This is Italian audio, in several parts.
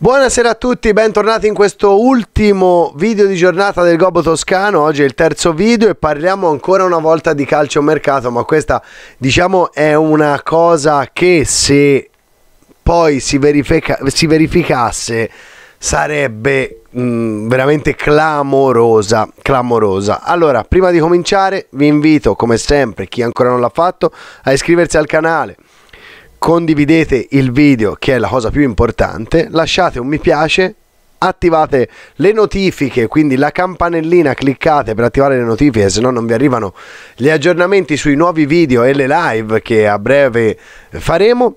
Buonasera a tutti, bentornati in questo ultimo video di giornata del Gobbo Toscano, oggi è il terzo video e parliamo ancora una volta di calcio mercato, ma questa diciamo è una cosa che se poi si, verifica si verificasse sarebbe mh, mm, veramente clamorosa, clamorosa. Allora, prima di cominciare vi invito come sempre, chi ancora non l'ha fatto, a iscriversi al canale condividete il video che è la cosa più importante, lasciate un mi piace, attivate le notifiche, quindi la campanellina, cliccate per attivare le notifiche, se no non vi arrivano gli aggiornamenti sui nuovi video e le live che a breve faremo.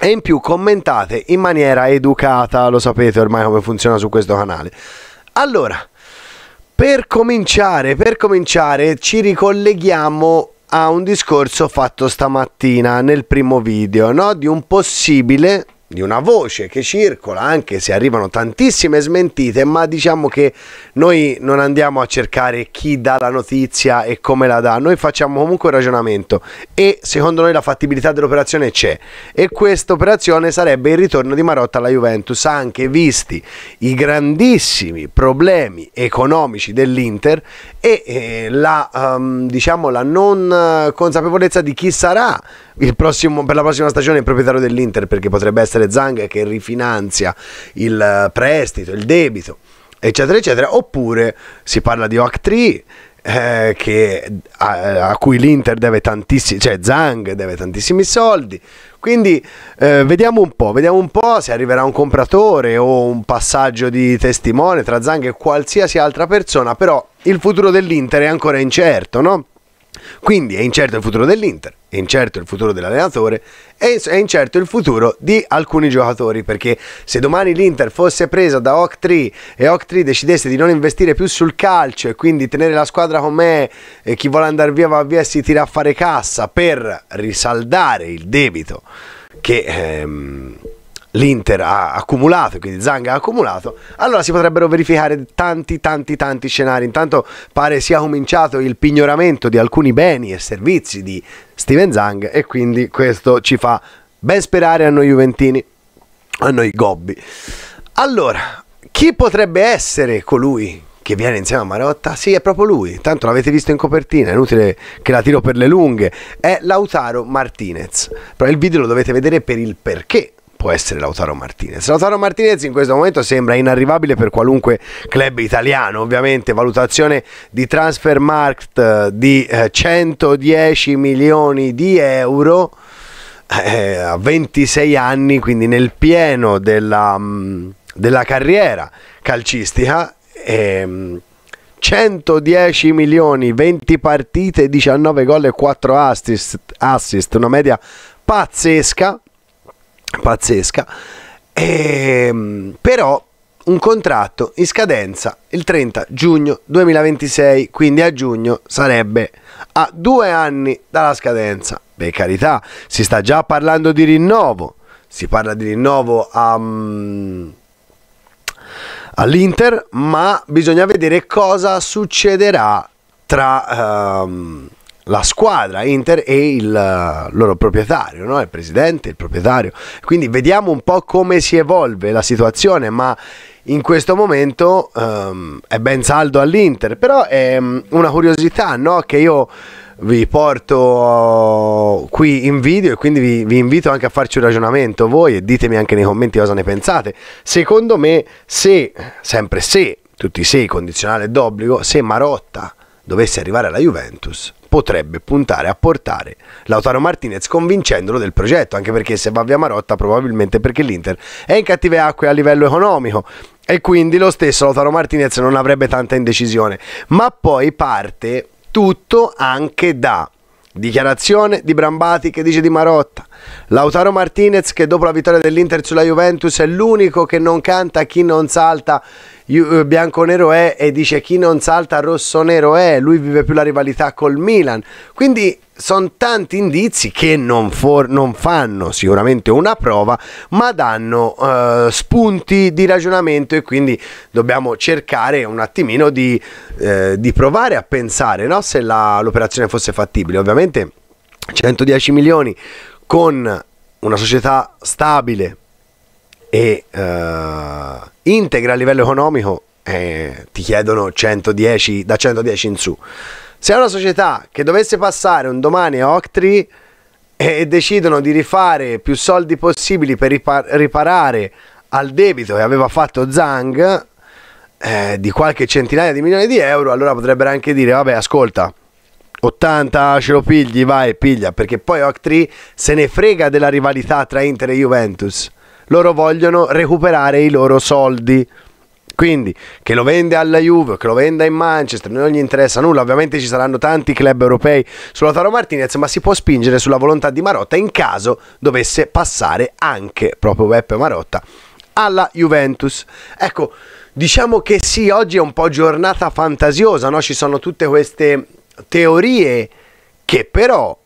E in più commentate in maniera educata, lo sapete ormai come funziona su questo canale. Allora, per cominciare, per cominciare ci ricolleghiamo a un discorso fatto stamattina nel primo video no? di un possibile di una voce che circola, anche se arrivano tantissime smentite, ma diciamo che noi non andiamo a cercare chi dà la notizia e come la dà, noi facciamo comunque un ragionamento e secondo noi la fattibilità dell'operazione c'è e questa operazione sarebbe il ritorno di Marotta alla Juventus, anche visti i grandissimi problemi economici dell'Inter e eh, la, um, diciamo, la non consapevolezza di chi sarà prossimo, per la prossima stagione il proprietario dell'Inter, perché potrebbe essere le zanghe che rifinanzia il eh, prestito, il debito, eccetera, eccetera, oppure si parla di OAC3 eh, che, a, eh, a, cui l'Inter deve tantissimi, cioè Zang deve tantissimi soldi. Quindi eh, vediamo un po', vediamo un po' se arriverà un compratore o un passaggio di testimone tra Zang e qualsiasi altra persona, però il futuro dell'Inter è ancora incerto, no? Quindi è incerto il futuro dell'Inter, è incerto il futuro dell'allenatore, e è incerto il futuro di alcuni giocatori, perché se domani l'Inter fosse presa da 3 e 3 decidesse di non investire più sul calcio e quindi tenere la squadra con me e chi vuole andare via va via e si tira a fare cassa per risaldare il debito che... Ehm, l'Inter ha accumulato, quindi Zanga ha accumulato, allora si potrebbero verificare tanti, tanti, tanti scenari. Intanto pare sia cominciato il pignoramento di alcuni beni e servizi di Steven Zang e quindi questo ci fa ben sperare a noi Juventini, a noi Gobbi. Allora, chi potrebbe essere colui che viene insieme a Marotta? Sì, è proprio lui. Tanto l'avete visto in copertina, è inutile che la tiro per le lunghe. È Lautaro Martinez. Però il video lo dovete vedere per il perché può essere Lautaro Martinez. Lautaro Martinez in questo momento sembra inarrivabile per qualunque club italiano, ovviamente valutazione di Transfermarkt eh, di 110 eh, milioni di euro eh, a 26 anni, quindi nel pieno della, mm, della carriera calcistica. Eh, 110 milioni, 20 partite, 19 gol e 4 assist, assist, una media pazzesca pazzesca. E, ehm, però un contratto in scadenza il 30 giugno 2026, quindi a giugno sarebbe a due anni dalla scadenza. Per carità, si sta già parlando di rinnovo, si parla di rinnovo a, um, all'Inter, ma bisogna vedere cosa succederà tra... Um, la squadra Inter e il eh, loro proprietario, no? il presidente, il proprietario. Quindi vediamo un po' come si evolve la situazione, ma in questo momento um, è ben saldo all'Inter. Però è um, una curiosità no? che io vi porto oh, qui in video e quindi vi, vi, invito anche a farci un ragionamento voi e ditemi anche nei commenti cosa ne pensate. Secondo me se, sempre se, tutti se, condizionale d'obbligo, se Marotta dovesse arrivare alla Juventus potrebbe puntare a portare Lautaro Martinez convincendolo del progetto, anche perché se va via Marotta probabilmente perché l'Inter è in cattive acque a livello economico e quindi lo stesso Lautaro Martinez non avrebbe tanta indecisione. Ma poi parte tutto anche da Dichiarazione di Brambati che dice di Marotta. Lautaro Martinez che dopo la vittoria dell'Inter sulla Juventus è l'unico che non canta chi non salta eh, bianco-nero è e dice chi non salta rosso-nero è. Lui vive più la rivalità col Milan. Quindi sono tanti indizi che non, for- non, fanno sicuramente una prova, ma danno eh, spunti di ragionamento e quindi dobbiamo cercare un attimino di, eh, di provare a pensare no? se la, l'operazione fosse fattibile. Ovviamente 110 milioni con una società stabile e eh, integra a livello economico eh, ti chiedono 110, da 110 in su. Se è una società che dovesse passare un domani a Octree e decidono di rifare più soldi possibili per ripar riparare al debito che aveva fatto Zhang eh, di qualche centinaia di milioni di euro, allora potrebbero anche dire, vabbè, ascolta, 80 ce lo pigli, vai, piglia, perché poi Octree se ne frega della rivalità tra Inter e Juventus. Loro vogliono recuperare i loro soldi. Quindi che lo vende alla Juve, che lo venda in Manchester, non gli interessa nulla. Ovviamente ci saranno tanti club europei sulla Taro Martinez, ma si può spingere sulla volontà di Marotta in caso dovesse passare anche proprio Beppe Marotta alla Juventus. Ecco, diciamo che sì, oggi è un po' giornata fantasiosa, no? Ci sono tutte queste teorie che però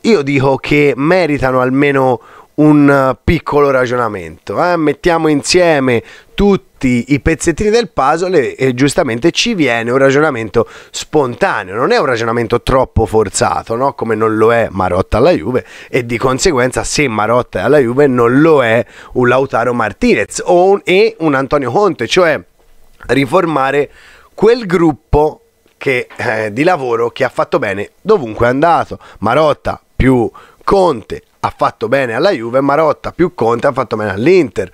io dico che meritano almeno un eh, piccolo ragionamento. Eh? Mettiamo insieme tutti i pezzettini del puzzle e, giustamente ci viene un ragionamento spontaneo, non è un ragionamento troppo forzato, no? come non lo è Marotta alla Juve e di conseguenza se Marotta è alla Juve non lo è un Lautaro Martinez o un, e un Antonio Conte, cioè riformare quel gruppo che, eh, di lavoro che ha fatto bene dovunque è andato. Marotta più Conte ha fatto bene alla Juve, Marotta più Conte ha fatto bene all'Inter.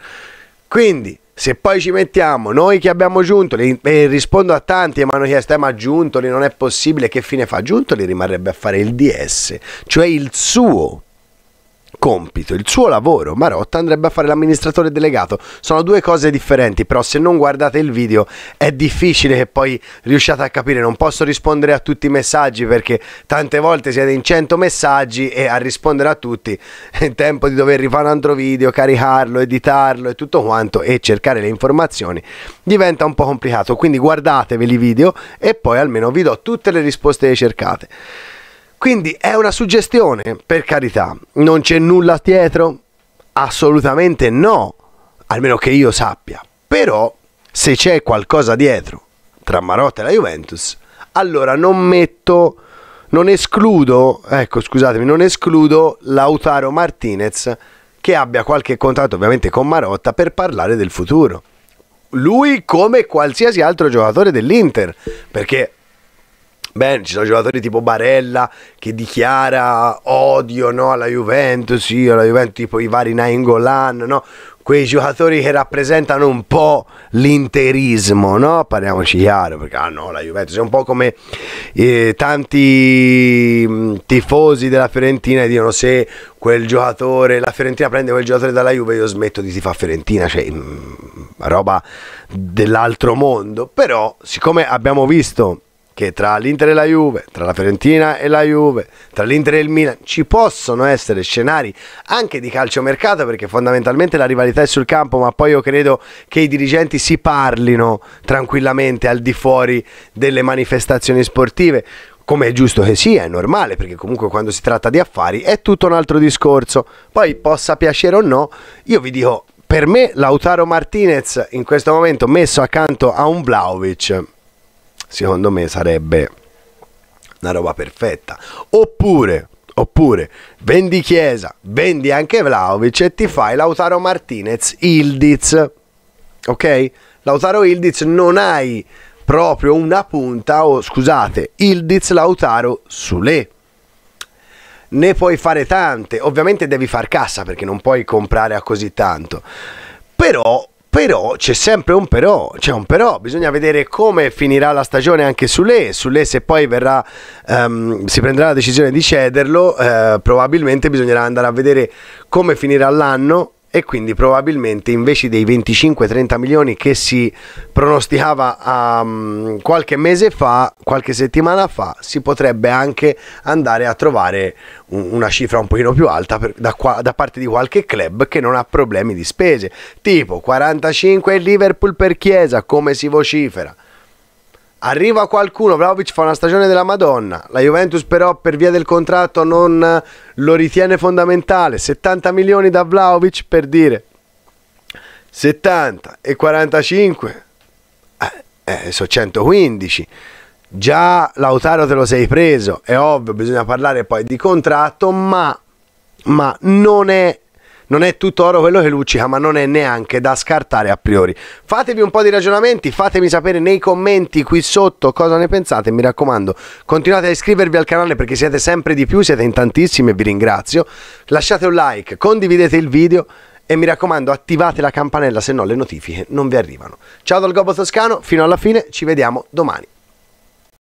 Quindi se poi ci mettiamo noi che abbiamo Giuntoli, e rispondo a tanti che mi hanno chiesto, eh, ma Giuntoli non è possibile, che fine fa? Giuntoli rimarrebbe a fare il DS, cioè il suo compito, il suo lavoro. Marotta andrebbe a fare l'amministratore delegato. Sono due cose differenti, però se non guardate il video è difficile che poi riusciate a capire. Non posso rispondere a tutti i messaggi perché tante volte siete in 100 messaggi e a rispondere a tutti è tempo di dover rifare un altro video, caricarlo, editarlo e tutto quanto e cercare le informazioni diventa un po' complicato. Quindi guardatevi i video e poi almeno vi do tutte le risposte che cercate. Quindi è una suggestione, per carità, non c'è nulla dietro? Assolutamente no, almeno che io sappia. Però se c'è qualcosa dietro tra Marotta e la Juventus, allora non metto non escludo, ecco scusatemi, non escludo Lautaro Martinez che abbia qualche contatto ovviamente con Marotta per parlare del futuro. Lui come qualsiasi altro giocatore dell'Inter, perché bene, ci sono giocatori tipo Barella che dichiara odio no, alla Juventus, sì, alla Juventus tipo i vari Nainggolan, no? quei giocatori che rappresentano un po' l'interismo, no? Parliamoci chiaro, perché ah no, la Juventus è un po' come eh, tanti mm, tifosi della Fiorentina dicono se quel giocatore, la Fiorentina prende quel giocatore dalla Juve io smetto di si fa Fiorentina, cioè mh, mm, roba dell'altro mondo, però siccome abbiamo visto che tra l'Inter e la Juve, tra la Fiorentina e la Juve, tra l'Inter e il Milan ci possono essere scenari anche di calciomercato perché fondamentalmente la rivalità è sul campo, ma poi io credo che i dirigenti si parlino tranquillamente al di fuori delle manifestazioni sportive. Come è giusto che sia, è normale, perché comunque quando si tratta di affari è tutto un altro discorso. Poi possa piacere o no, io vi dico, per me Lautaro Martinez in questo momento messo accanto a un Vlaovic secondo me sarebbe una roba perfetta. Oppure, oppure vendi Chiesa, vendi anche Vlaovic e ti fai Lautaro Martinez, Ildiz. Ok? Lautaro Ildiz non hai proprio una punta o oh, scusate, Ildiz Lautaro Sule. Ne puoi fare tante, ovviamente devi far cassa perché non puoi comprare a così tanto. Però però c'è sempre un però, c'è un però, bisogna vedere come finirà la stagione anche su lei, su lei se poi verrà, um, si prenderà la decisione di cederlo, eh, probabilmente bisognerà andare a vedere come finirà l'anno e quindi probabilmente invece dei 25-30 milioni che si pronosticava um, qualche mese fa, qualche settimana fa, si potrebbe anche andare a trovare un, una cifra un pochino più alta per, da, qua, da, parte di qualche club che non ha problemi di spese, tipo 45 Liverpool per Chiesa, come si vocifera, Arriva qualcuno, Vlaovic fa una stagione della Madonna, la Juventus però per via del contratto non lo ritiene fondamentale, 70 milioni da Vlaovic per dire 70 e 45 eh, eh, sono 115 già Lautaro te lo sei preso, è ovvio, bisogna parlare poi di contratto, ma, ma non è non è tutto oro quello che luccica, ma non è neanche da scartare a priori. Fatevi un po' di ragionamenti, fatemi sapere nei commenti qui sotto cosa ne pensate, mi raccomando. Continuate a iscrivervi al canale perché siete sempre di più, siete in tantissimi e vi ringrazio. Lasciate un like, condividete il video e mi raccomando attivate la campanella se no le notifiche non vi arrivano. Ciao dal Gobo Toscano, fino alla fine, ci vediamo domani.